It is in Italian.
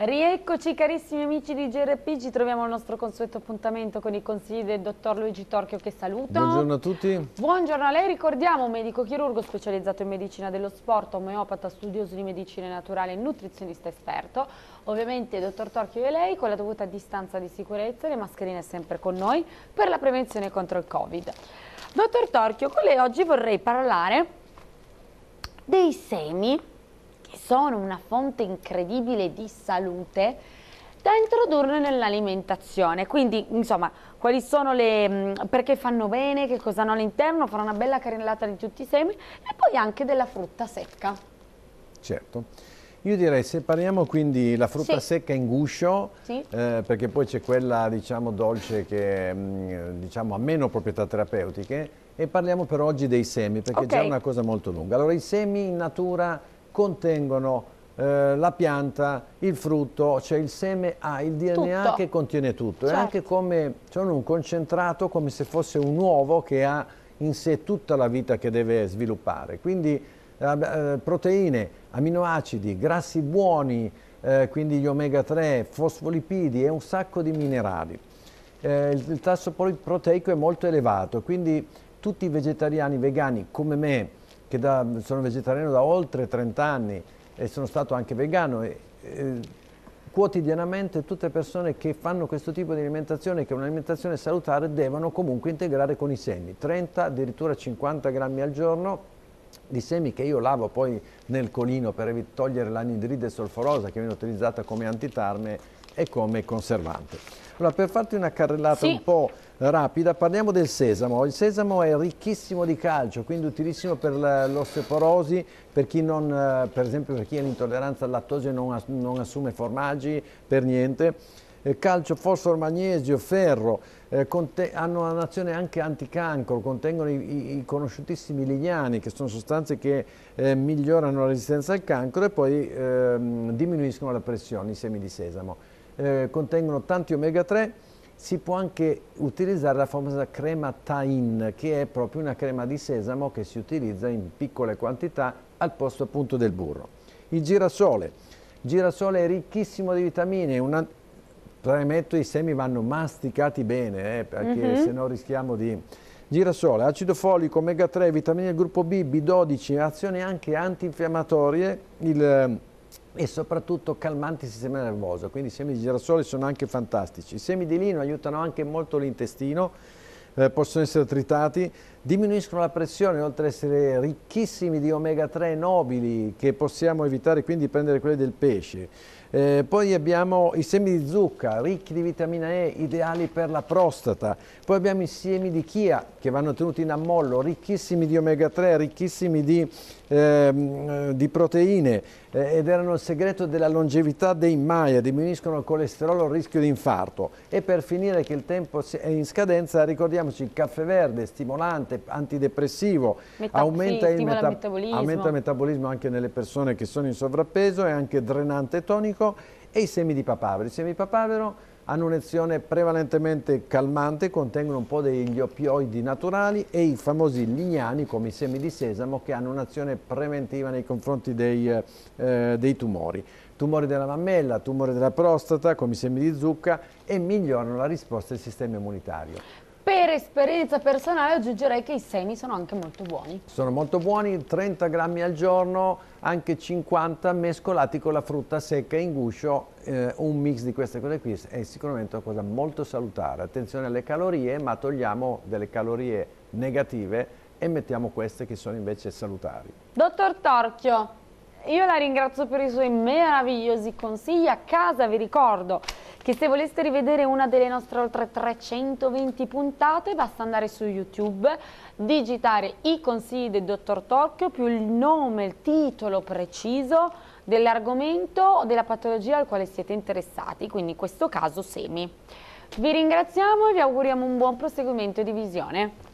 Rieccoci carissimi amici di GRP, ci troviamo al nostro consueto appuntamento con i consigli del dottor Luigi Torchio che saluto. Buongiorno a tutti. Buongiorno a lei, ricordiamo medico chirurgo specializzato in medicina dello sport, omeopata, studioso di medicina naturale, nutrizionista esperto. Ovviamente dottor Torchio e lei con la dovuta distanza di sicurezza, le mascherine sempre con noi per la prevenzione contro il Covid. Dottor Torchio, con lei oggi vorrei parlare dei semi che sono una fonte incredibile di salute, da introdurre nell'alimentazione. Quindi, insomma, quali sono le... Mm, perché fanno bene, che cosa hanno all'interno, farò una bella carinellata di tutti i semi e poi anche della frutta secca. Certo. Io direi separiamo quindi la frutta sì. secca in guscio, sì. eh, perché poi c'è quella diciamo dolce che mm, diciamo, ha meno proprietà terapeutiche e parliamo per oggi dei semi, perché okay. è già una cosa molto lunga. Allora i semi in natura contengono eh, la pianta, il frutto, cioè il seme ha il DNA tutto. che contiene tutto, certo. è anche certo. come cioè un concentrato come se fosse un uovo che ha in sé tutta la vita che deve sviluppare, quindi eh, eh proteine, aminoacidi, grassi buoni, eh, quindi gli omega 3, fosfolipidi e un sacco di minerali. Eh, il, il tasso proteico è molto elevato, quindi tutti i vegetariani vegani come me che da, sono vegetariano da oltre 30 anni e sono stato anche vegano. E, e, quotidianamente tutte le persone che fanno questo tipo di alimentazione, che è un'alimentazione salutare, devono comunque integrare con i semi, 30 addirittura 50 grammi al giorno di semi che io lavo poi nel colino per togliere l'anidride solforosa che viene utilizzata come antitarme e come conservante. Allora, per farti una carrellata sì. un po' rapida, parliamo del sesamo. Il sesamo è ricchissimo di calcio, quindi utilissimo per l'osteoporosi, per, non, eh, per esempio per chi ha l'intolleranza al lattosio e non, non assume formaggi per niente eh, calcio, fosforo, magnesio, ferro, eh, hanno un'azione anche anticancro, contengono i, i, i, conosciutissimi lignani che sono sostanze che eh, migliorano la resistenza al cancro e poi ehm, diminuiscono la pressione, i semi di sesamo. Eh, contengono tanti omega 3, si può anche utilizzare la famosa crema Tain, che è proprio una crema di sesamo che si utilizza in piccole quantità al posto appunto del burro. Il girasole. Il girasole è ricchissimo di vitamine, una, premetto i semi vanno masticati bene, eh, perché mm -hmm. se no rischiamo di... Girasole, acido folico, omega 3, vitamine del gruppo B, B12, azioni anche antinfiammatorie, il e soprattutto calmanti il sistema nervoso, quindi i semi di girasole sono anche fantastici. I semi di lino aiutano anche molto l'intestino, eh, possono essere tritati, diminuiscono la pressione, oltre ad essere ricchissimi di omega 3 nobili che possiamo evitare quindi di prendere quelli del pesce. Eh, poi abbiamo i semi di zucca, ricchi di vitamina E, ideali per la prostata. Poi abbiamo i semi di chia, che vanno tenuti in ammollo, ricchissimi di omega 3, ricchissimi di, eh, di proteine eh, ed erano il segreto della longevità dei Maya, diminuiscono il colesterolo e il rischio di infarto. E per finire che il tempo è in scadenza, ricordiamoci il caffè verde, stimolante, antidepressivo, Metap aumenta, il meta metabolismo. aumenta il metabolismo anche nelle persone che sono in sovrappeso, è anche drenante tonico e i semi di papavero. I semi di papavero hanno un'azione prevalentemente calmante, contengono un po' degli opioidi naturali e i famosi lignani come i semi di sesamo che hanno un'azione preventiva nei confronti dei, eh, dei tumori. Tumori della mammella, tumori della prostata come i semi di zucca e migliorano la risposta del sistema immunitario per esperienza personale aggiungerei che i semi sono anche molto buoni. Sono molto buoni, 30 grammi al giorno, anche 50 mescolati con la frutta secca in guscio, eh, un mix di queste cose qui è sicuramente una cosa molto salutare. Attenzione alle calorie, ma togliamo delle calorie negative e mettiamo queste che sono invece salutari. Dottor Torchio, io la ringrazio per i suoi meravigliosi consigli. A casa vi ricordo che se voleste rivedere una delle nostre oltre 320 puntate basta andare su YouTube, digitare i consigli del dottor Torchio più il nome, il titolo preciso dell'argomento o della patologia al quale siete interessati, quindi in questo caso semi. Vi ringraziamo e vi auguriamo un buon proseguimento di visione.